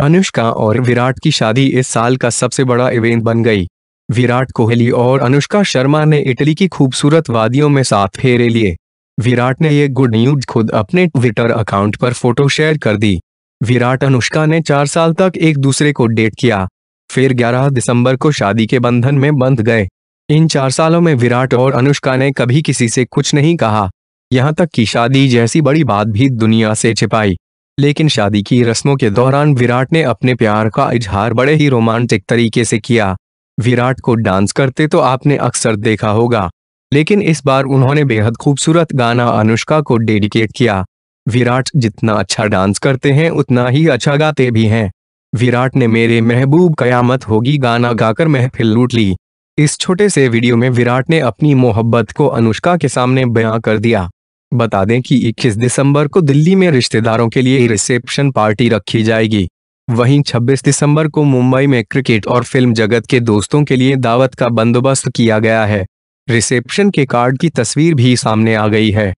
अनुष्का और विराट की शादी इस साल का सबसे बड़ा इवेंट बन गई विराट कोहली और अनुष्का शर्मा ने इटली की खूबसूरत वादियों में साथ फेरे लिए विराट ने ये गुड न्यूज खुद अपने ट्विटर अकाउंट पर फोटो शेयर कर दी विराट अनुष्का ने चार साल तक एक दूसरे को डेट किया फिर 11 दिसंबर को शादी के बंधन में बंध गए इन चार सालों में विराट और अनुष्का ने कभी किसी से कुछ नहीं कहा यहाँ तक कि शादी जैसी बड़ी बात भी दुनिया से छिपाई लेकिन शादी की रस्मों के दौरान विराट ने अपने प्यार का इजहार बड़े ही रोमांटिक तरीके से किया विराट को डांस करते तो आपने अक्सर देखा होगा लेकिन इस बार उन्होंने बेहद खूबसूरत गाना अनुष्का को डेडिकेट किया विराट जितना अच्छा डांस करते हैं उतना ही अच्छा गाते भी हैं विराट ने मेरे महबूब कयामत होगी गाना गाकर महफिल लूट ली इस छोटे से वीडियो में विराट ने अपनी मोहब्बत को अनुष्का के सामने बयां कर दिया बता दें कि 21 दिसंबर को दिल्ली में रिश्तेदारों के लिए रिसेप्शन पार्टी रखी जाएगी वहीं 26 दिसंबर को मुंबई में क्रिकेट और फिल्म जगत के दोस्तों के लिए दावत का बंदोबस्त किया गया है रिसेप्शन के कार्ड की तस्वीर भी सामने आ गई है